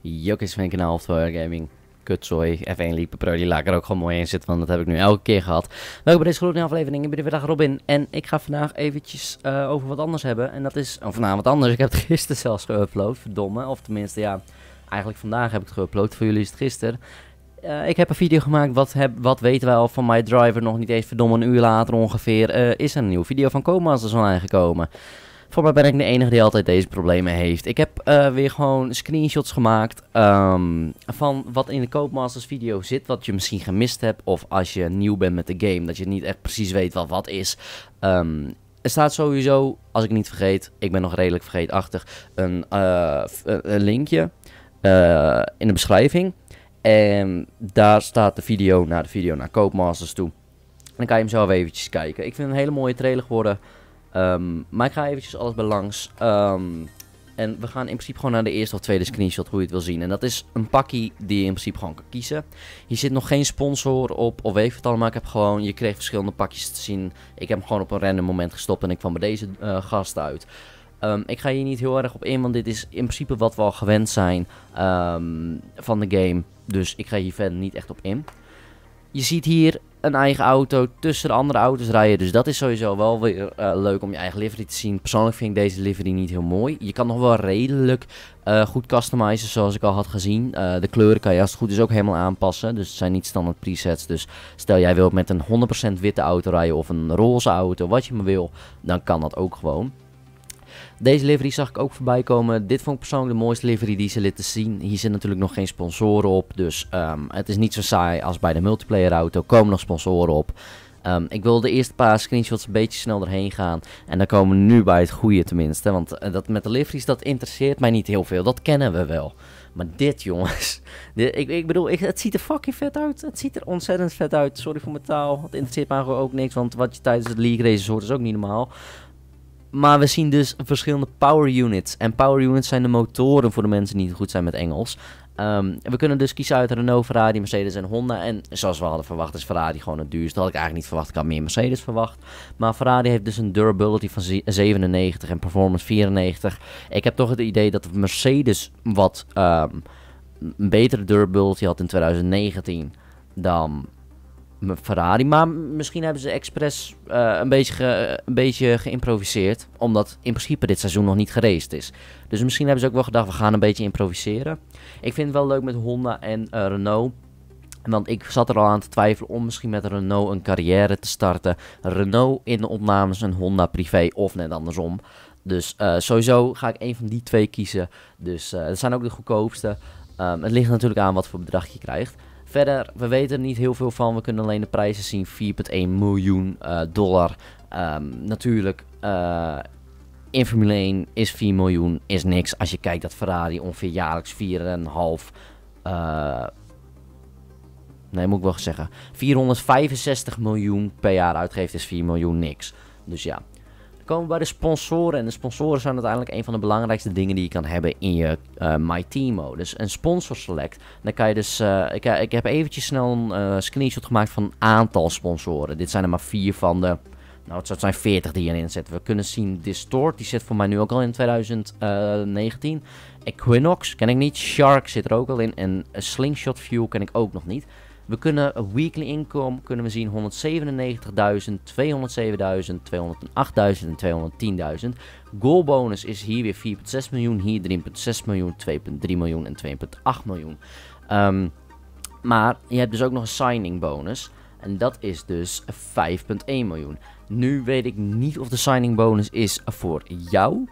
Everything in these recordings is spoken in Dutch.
Jokis van mijn kanaal, Tower Gaming. Kutzooi, F1 liepen Pro, die laat er ook gewoon mooi in zitten, want dat heb ik nu elke keer gehad. Welkom bij deze grote aflevering, ik ben weer dag Robin en ik ga vandaag eventjes eh, over wat anders hebben. En dat is, of oh, wat anders, ik heb het gisteren zelfs geüpload, verdomme. Of tenminste, ja, eigenlijk vandaag heb ik het geüpload, voor jullie is het gisteren. Eh, ik heb een video gemaakt, wat, heb, wat weten wij al van My Driver nog niet eens, verdomme een uur later ongeveer, eh, is er een nieuwe video van Comas er zo aangekomen. gekomen. Voor ben ik de enige die altijd deze problemen heeft. Ik heb eh, weer gewoon screenshots gemaakt ehm, van wat in de Koopmasters video zit. Wat je misschien gemist hebt. Of als je nieuw bent met de game. Dat je niet echt precies weet wat wat is. Ehm, er staat sowieso, als ik niet vergeet. Ik ben nog redelijk vergeetachtig. Een, eh, linkje eh, in de beschrijving. En daar staat de video naar de video naar Koopmasters toe. Dan kan je hem zelf eventjes kijken. Ik vind het een hele mooie trailer geworden. Ehm, maar ik ga eventjes alles bij langs. Ehm, en we gaan in principe gewoon naar de eerste of tweede screenshot hoe je het wil zien. En dat is een pakkie die je in principe gewoon kan kiezen. Hier zit nog geen sponsor op of weet het allemaal. Ik heb gewoon, je kreeg verschillende pakjes te zien. Ik heb hem gewoon op een random moment gestopt en ik kwam bij deze eh, gast uit. Ehm, ik ga hier niet heel erg op in, want dit is in principe wat we al gewend zijn van de game. Dus ik ga hier verder niet echt op in. Je ziet hier een eigen auto tussen de andere auto's rijden. Dus dat is sowieso wel weer eh, leuk om je eigen livery te zien. Persoonlijk vind ik deze livery niet heel mooi. Je kan nog wel redelijk eh, goed customizen zoals ik al had gezien. Eh, de kleuren kan je als het goed is ook helemaal aanpassen. Dus het zijn niet standaard presets. Dus stel jij wilt met een 100% witte auto rijden of een roze auto, wat je maar wil. Dan kan dat ook gewoon. Deze livery zag ik ook voorbij komen. Dit vond ik persoonlijk de mooiste livery die ze lieten zien. Hier zitten natuurlijk nog geen sponsoren op. Dus ehm, het is niet zo saai als bij de multiplayer auto. Komen nog sponsoren op. Ehm, ik wil de eerste paar screenshots een beetje snel erheen gaan. En dan komen we nu bij het goede tenminste. Want eh, dat met de liveries, dat interesseert mij niet heel veel. Dat kennen we wel. Maar dit, jongens. ik, ik, bedoel, het ziet er fucking vet uit. Het ziet er ontzettend vet uit. Sorry voor mijn taal. Het interesseert me gewoon ook niks. Want wat je tijdens het league races hoort is ook niet normaal. Maar we zien dus verschillende power units. En power units zijn de motoren voor de mensen die niet goed zijn met Engels. Ehm, we kunnen dus kiezen uit Renault, Ferrari, Mercedes en Honda. En zoals we hadden verwacht is Ferrari gewoon het duurste. Dat had ik eigenlijk niet verwacht. Ik had meer Mercedes verwacht. Maar Ferrari heeft dus een durability van 97 en performance 94. Ik heb toch het idee dat Mercedes wat ehm, een betere durability had in 2019 dan Ferrari. Maar misschien hebben ze expres eh, een, beetje een beetje geïmproviseerd. Omdat in principe dit seizoen nog niet geraced is. Dus misschien hebben ze ook wel gedacht, we gaan een beetje improviseren. Ik vind het wel leuk met Honda en eh, Renault. Want ik zat er al aan te twijfelen om misschien met Renault een carrière te starten. Renault in de opnames en Honda privé of net andersom. Dus eh, sowieso ga ik een van die twee kiezen. Dus dat zijn ook de goedkoopste. Ehm, het ligt natuurlijk aan wat voor bedrag je krijgt. Verder, we weten er niet heel veel van. We kunnen alleen de prijzen zien. 4,1 miljoen uh, dollar. Um, natuurlijk, uh, in Formule 1 is 4 miljoen is niks. Als je kijkt dat Ferrari ongeveer jaarlijks 4,5... Uh, eh, nee, moet ik wel zeggen. 465 miljoen per jaar uitgeeft is 4 miljoen niks. Dus ja, komen bij de sponsoren. En de sponsoren zijn uiteindelijk een van de belangrijkste dingen die je kan hebben in je uh, My Teamo. Dus een sponsor select. Dan kan je dus. Uh, ik, eh, ik, heb eventjes snel een screenshot gemaakt van een aantal sponsoren. Dit zijn er maar vier van de. Nou, het zijn 40 die je zet. We kunnen zien Distort, die zit voor mij nu ook al in 2019. Equinox ken ik niet. Shark zit er ook al in. En Slingshot View ken ik ook nog niet. We kunnen een weekly inkomen kunnen we zien 197.000, 207.000, 208.000 en 210.000. Goal bonus is hier weer 4,6 miljoen, hier 3,6 miljoen, 2,3 miljoen en 2,8 miljoen. Ehm, maar je hebt dus ook nog een signing bonus. En dat is dus 5,1 miljoen. Nu weet ik niet of de signing bonus is voor jou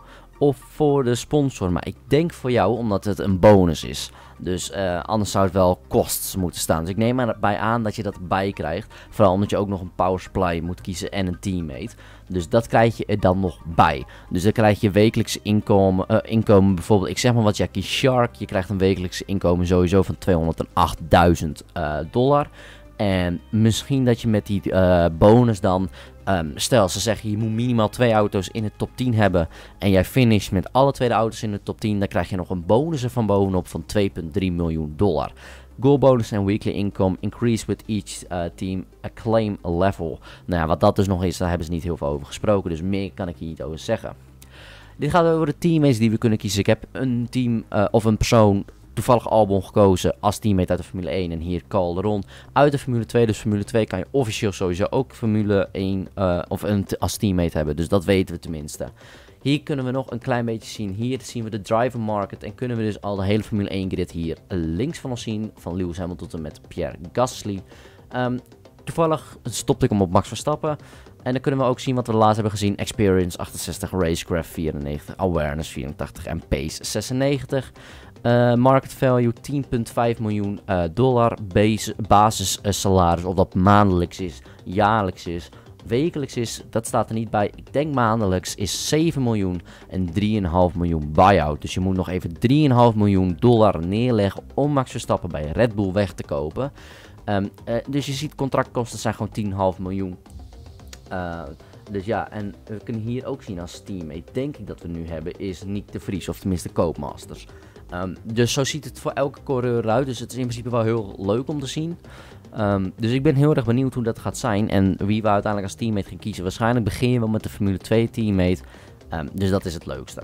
of voor de sponsor. Maar ik denk voor jou omdat het een bonus is. Dus eh, anders zou het wel kosten moeten staan. Dus ik neem erbij aan dat je dat bij krijgt. Vooral omdat je ook nog een power supply moet kiezen en een teammate. Dus dat krijg je er dan nog bij. Dus dan krijg je wekelijks inkomen, eh, inkomen bijvoorbeeld, ik zeg maar wat, Jackie Shark. Je krijgt een wekelijks inkomen sowieso van 208.000 uh, eh, dollar. En misschien dat je met die eh, bonus dan. Ehm, stel, ze zeggen je moet minimaal twee auto's in de top 10 hebben. En jij finisht met alle twee de auto's in de top 10. Dan krijg je nog een bonus van bovenop van 2,3 miljoen dollar. Goal bonus en weekly income increase with each eh, team acclaim eh, level. Nou ja, wat dat dus nog is, daar hebben ze niet heel veel over gesproken. Dus meer kan ik hier niet over zeggen. Dit gaat over de teammates die we kunnen kiezen. Ik heb een team of een persoon toevallig album gekozen als teammate uit de Formule 1 en hier Calderon uit de Formule 2. Dus Formule 2 kan je officieel sowieso ook Formule 1 eh, of een als teammate hebben. Dus dat weten we tenminste. Hier kunnen we nog een klein beetje zien. Hier zien we de driver market en kunnen we dus al de hele Formule 1 grid hier links van ons zien. Van Lewis Hamilton tot en met Pierre Gasly. Ehm, toevallig stopte ik hem op Max Verstappen. En dan kunnen we ook zien wat we laatst hebben gezien. Experience 68, Racecraft 94, Awareness 84 en Pace 96. Eh, market value 10,5 miljoen eh, dollar. basis salaris, of dat maandelijks is, jaarlijks is, wekelijks is, dat staat er niet bij. Ik denk maandelijks is 7 miljoen en 3,5 miljoen buyout. Dus je moet nog even 3,5 miljoen dollar neerleggen om Max Verstappen bij Red Bull weg te kopen. Ehm, eh, dus je ziet contractkosten zijn gewoon 10,5 miljoen eh, dus ja, en we kunnen hier ook zien als teammate, denk ik dat we nu hebben, is Nick de Vries, of tenminste Koopmasters. Ehm, dus zo ziet het voor elke coureur uit, dus het is in principe wel heel leuk om te zien. Ehm, dus ik ben heel erg benieuwd hoe dat gaat zijn en wie we uiteindelijk als teammate gaan kiezen. Waarschijnlijk beginnen we met de Formule 2 teammate, ehm, dus dat is het leukste.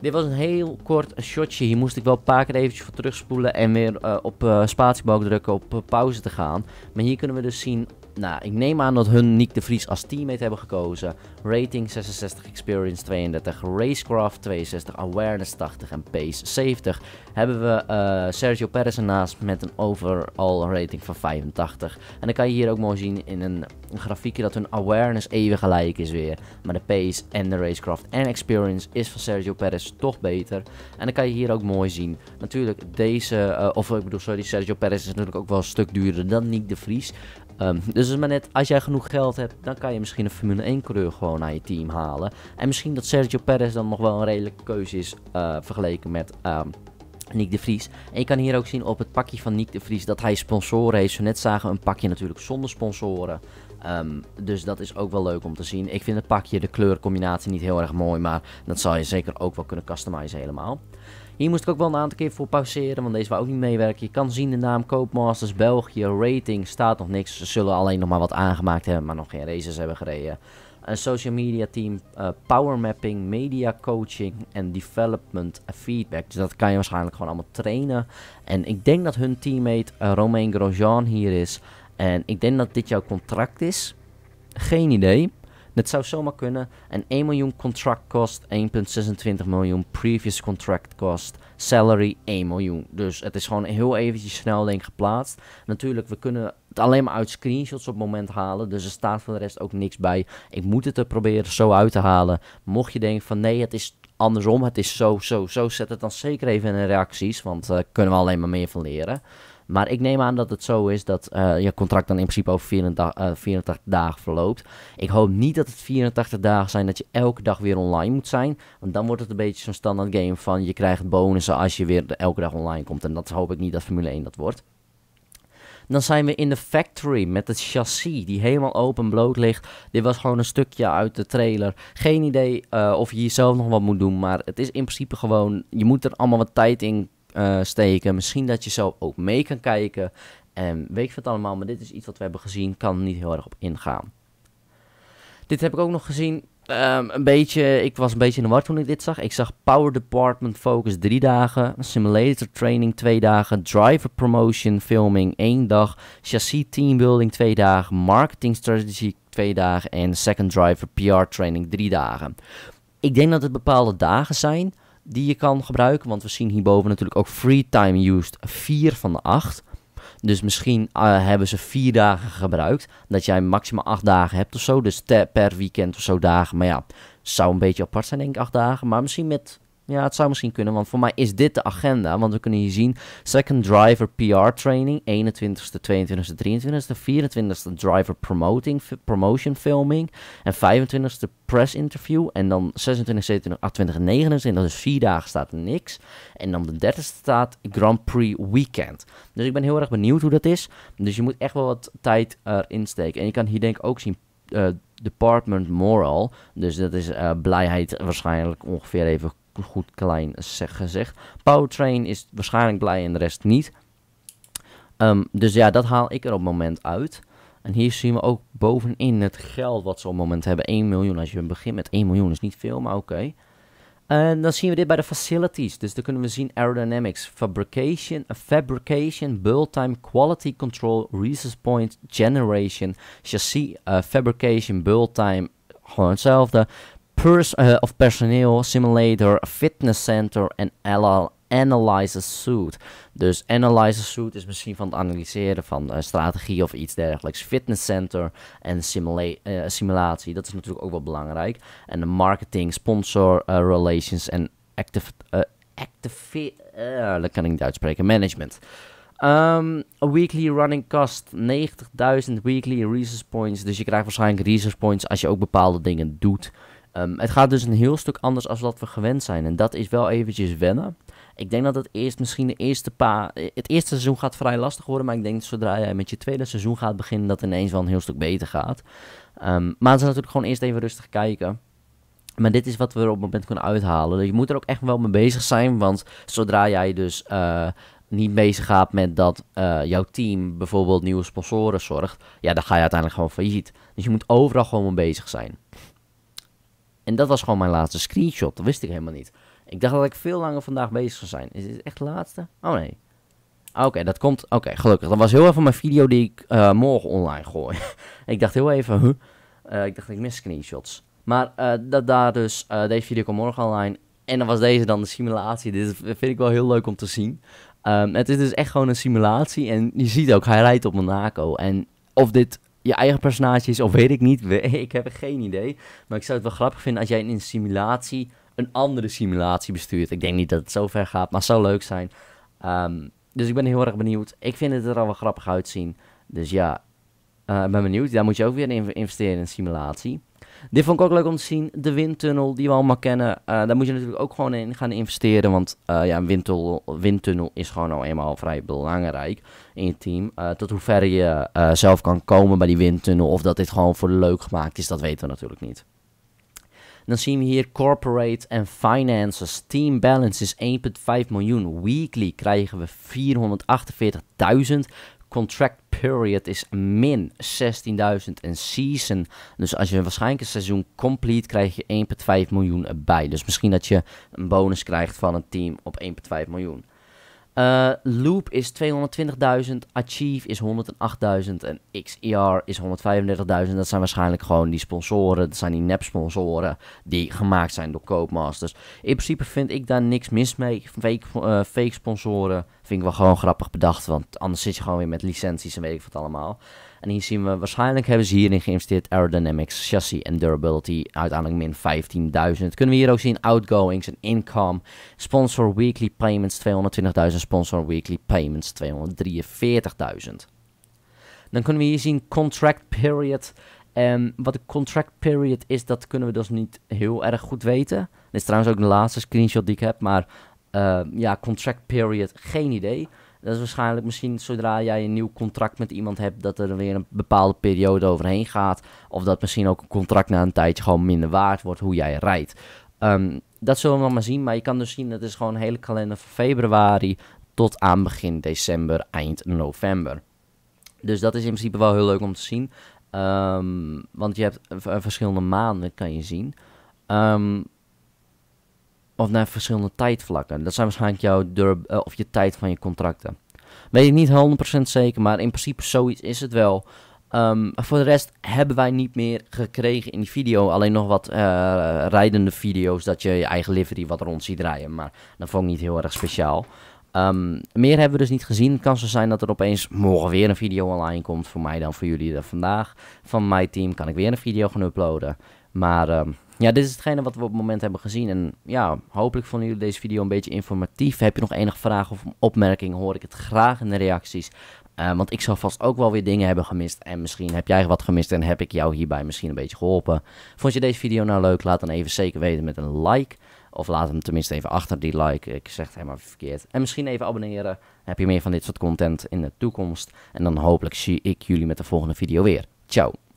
Dit was een heel kort shotje. Hier moest ik wel een paar keer eventjes voor terugspoelen en weer eh, op uh, spatiebalk drukken op pauze te gaan. Maar hier kunnen we dus zien nou, ik neem aan dat hun Nick de Vries als teammate hebben gekozen. Rating 66, Experience 32, Racecraft 62, Awareness 80 en Pace 70. Hebben we eh, Sergio Perez ernaast met een overall rating van 85. En dan kan je hier ook mooi zien in een, grafiekje dat hun Awareness even gelijk is weer. Maar de Pace en de Racecraft en Experience is van Sergio Perez toch beter. En dan kan je hier ook mooi zien. Natuurlijk deze, eh, of ik bedoel sorry, Sergio Perez is natuurlijk ook wel een stuk duurder dan Nick de Vries. Ehm, dus is maar net, als jij genoeg geld hebt, dan kan je misschien een Formule 1 coureur gewoon naar je team halen. En misschien dat Sergio Perez dan nog wel een redelijke keuze is eh, vergeleken met um, Nick de Vries. En je kan hier ook zien op het pakje van Nick de Vries dat hij sponsoren heeft. Zo net zagen een pakje natuurlijk zonder sponsoren. Ehm, dus dat is ook wel leuk om te zien. Ik vind het pakje, de kleurcombinatie niet heel erg mooi. Maar dat zou je zeker ook wel kunnen customizen helemaal. Hier moest ik ook wel een aantal keer voor pauzeren, want deze wou ook niet meewerken. Je kan zien de naam Koopmasters België, rating, staat nog niks. Ze zullen alleen nog maar wat aangemaakt hebben, maar nog geen races hebben gereden. Een social media team, uh, power mapping, media coaching en development feedback. Dus dat kan je waarschijnlijk gewoon allemaal trainen. En ik denk dat hun teammate eh, Romain Grosjean hier is. En ik denk dat dit jouw contract is. Geen idee het zou zomaar kunnen. Een 1 miljoen contract kost, 1,26 miljoen previous contract kost, salary 1 miljoen. Dus het is gewoon heel eventjes snel denk geplaatst. Natuurlijk, we kunnen het alleen maar uit screenshots op het moment halen. Dus er staat voor de rest ook niks bij. Ik moet het er proberen zo uit te halen. Mocht je denken van nee, het is andersom, het is zo, zo, zo, zet het dan zeker even in de reacties. Want daar eh, kunnen we alleen maar meer van leren. Maar ik neem aan dat het zo is dat eh, je contract dan in principe over 84, eh, dagen verloopt. Ik hoop niet dat het 84 dagen zijn dat je elke dag weer online moet zijn. Want dan wordt het een beetje zo'n standaard game van je krijgt bonussen als je weer elke dag online komt. En dat hoop ik niet dat Formule 1 dat wordt. Dan zijn we in de factory met het chassis die helemaal open bloot ligt. Dit was gewoon een stukje uit de trailer. Geen idee eh, of je hier zelf nog wat moet doen, maar het is in principe gewoon... Je moet er allemaal wat tijd in eh, steken. Misschien dat je zo ook mee kan kijken. En weet ik wat allemaal, maar dit is iets wat we hebben gezien. Kan niet heel erg op ingaan. Dit heb ik ook nog gezien. Ehm, een beetje, ik was een beetje in de war toen ik dit zag. Ik zag Power Department Focus drie dagen, Simulator Training twee dagen, Driver Promotion Filming één dag, Chassis Teambuilding twee dagen, Marketing Strategy twee dagen en Second Driver PR Training drie dagen. Ik denk dat het bepaalde dagen zijn die je kan gebruiken. Want we zien hierboven natuurlijk ook free time used 4 van de 8. Dus misschien eh, hebben ze vier dagen gebruikt. Dat jij maximaal acht dagen hebt of zo. Dus per weekend of zo dagen. Maar ja, zou een beetje apart zijn, denk ik, acht dagen. Maar misschien met ja, het zou misschien kunnen, want voor mij is dit de agenda. Want we kunnen hier zien: second driver PR training, 21ste, 22ste, 23ste, 24ste driver promoting, promotion filming en 25ste press interview. En dan 26, 27, 28, 29, is vier dagen staat niks. En dan de 30ste staat Grand Prix weekend. Dus ik ben heel erg benieuwd hoe dat is. Dus je moet echt wel wat tijd erin steken. En je kan hier denk ik ook zien. Eh, department Moral. Dus dat is eh, blijheid waarschijnlijk ongeveer even goed klein gezegd. Powertrain is waarschijnlijk blij en de rest niet. Ehm, dus ja, dat haal ik er op het moment uit. En hier zien we ook bovenin het geld wat ze op het moment hebben. 1 miljoen. Als je begint met 1 miljoen is niet veel, maar oké. En dan zien we dit bij de facilities. Dus dan kunnen we zien aerodynamics, fabrication, fabrication, build time, quality control, resource point, generation, chassis, eh, fabrication, build time. Gewoon hetzelfde pers eh, of personeel simulator, fitness center en LL analyzer suit. Dus analyzer suit is misschien van het analyseren van uh, strategie of iets dergelijks. Fitness center en simula eh, simulatie, dat is natuurlijk ook wel belangrijk. En de marketing, sponsor relations en active, active dat kan ik niet spreken, management. Um, ehm, a weekly running cost 90.000 weekly resource points. Dus je krijgt waarschijnlijk resource points als je ook bepaalde dingen doet. Ehm, het gaat dus een heel stuk anders dan wat we gewend zijn. En dat is wel eventjes wennen. Ik denk dat het eerst misschien de eerste paar... Eh, het eerste seizoen gaat vrij lastig worden. Maar ik denk dat zodra jij met je tweede seizoen gaat beginnen... dat ineens wel een heel stuk beter gaat. Ehm, maar het is natuurlijk gewoon eerst even rustig kijken. Maar dit is wat we er op het moment kunnen uithalen. je moet er ook echt wel mee bezig zijn. Want zodra jij dus... Eh, niet bezig gaat met dat eh, jouw team bijvoorbeeld nieuwe sponsoren zorgt, ja, dan ga je uiteindelijk gewoon failliet. Dus je moet overal gewoon mee bezig zijn. En dat was gewoon mijn laatste screenshot. Dat wist ik helemaal niet. Ik dacht dat ik veel langer vandaag bezig zou zijn. Is dit echt de laatste? Oh nee. Ah, oké, dat komt. Oké, gelukkig. Dat was heel even mijn video die ik eh, morgen online gooi. ik dacht heel even. Eh, ik dacht, ik mis screenshots. Maar eh, dat daar dus. deze video komt morgen online. En dan was deze dan de simulatie. Dit vind ik wel heel leuk om te zien. Ehm, het is dus echt gewoon een simulatie. En je ziet ook, hij rijdt op Monaco. En of dit je eigen personage is, of weet ik niet. Ik heb geen idee. Maar ik zou het wel grappig vinden als jij in een simulatie een andere simulatie bestuurt. Ik denk niet dat het zo ver gaat, maar zou leuk zijn. Ehm, dus ik ben heel erg benieuwd. Ik vind het er al wel grappig uitzien. Dus ja, eh, ben benieuwd. Daar moet je ook weer in investeren in simulatie. Dit vond ik ook leuk om te zien. De windtunnel die we allemaal kennen. Uh, daar moet je natuurlijk ook gewoon in gaan investeren. Want eh, ja, een windtunnel, windtunnel is gewoon nou eenmaal vrij belangrijk in je team. tot hoe ver je zelf kan komen bij die windtunnel. Of dat dit gewoon voor leuk gemaakt is, dat weten we natuurlijk niet. Dan zien we hier corporate en finances. Team balance is 1,5 miljoen. Weekly krijgen we 448.000. Contract period is min 16.000 en season. Dus als je waarschijnlijk een seizoen complete krijg je 1,5 miljoen erbij. Dus misschien dat je een bonus krijgt van een team op 1,5 miljoen. Eh, Loop is 220.000, Achieve is 108.000 en XER is 135.000. Dat zijn waarschijnlijk gewoon die sponsoren, dat zijn die nep-sponsoren die gemaakt zijn door Koopmasters. In principe vind ik daar niks mis mee, fake, eh, fake sponsoren. Vind ik wel gewoon grappig bedacht, want anders zit je gewoon weer met licenties en weet ik wat allemaal. En hier zien we, waarschijnlijk hebben ze hierin geïnvesteerd aerodynamics, chassis en durability. Uiteindelijk min 15.000. Kunnen we hier ook zien outgoings en income. Sponsor weekly payments 220.000, sponsor weekly payments 243.000. Dan kunnen we hier zien contract period. En wat de contract period is, dat kunnen we dus niet heel erg goed weten. Dit is trouwens ook de laatste screenshot die ik heb, maar Ehm, ja, contract period, geen idee. Dat is waarschijnlijk misschien zodra jij een nieuw contract met iemand hebt, dat er weer een bepaalde periode overheen gaat. Of dat misschien ook een contract na een tijdje gewoon minder waard wordt hoe jij rijdt. Ehm, dat zullen we nog maar zien. Maar je kan dus zien, dat is gewoon een hele kalender van februari tot aan begin december, eind november. Dus dat is in principe wel heel leuk om te zien. Ehm, want je hebt verschillende maanden, kan je zien. Of naar verschillende tijdvlakken. Dat zijn waarschijnlijk jouw durb, eh, of je tijd van je contracten. Weet ik niet 100% zeker, maar in principe zoiets is het wel. Ehm, voor de rest hebben wij niet meer gekregen in die video. Alleen nog wat eh, rijdende video's dat je je eigen livery wat rond ziet rijden. Maar dat vond ik niet heel erg speciaal. Ehm, meer hebben we dus niet gezien. kan zo zijn dat er opeens morgen weer een video online komt. Voor mij dan, voor jullie dan vandaag. Van mijn team kan ik weer een video gaan uploaden. Maar ehm, ja, dit is hetgene wat we op het moment hebben gezien. En ja, hopelijk vonden jullie deze video een beetje informatief. Heb je nog enige vragen of opmerkingen, hoor ik het graag in de reacties. Eh, want ik zal vast ook wel weer dingen hebben gemist. En misschien heb jij wat gemist en heb ik jou hierbij misschien een beetje geholpen. Vond je deze video nou leuk? Laat dan even zeker weten met een like. Of laat hem tenminste even achter die like. Ik zeg het helemaal verkeerd. En misschien even abonneren. heb je meer van dit soort content in de toekomst. En dan hopelijk zie ik jullie met de volgende video weer. Ciao.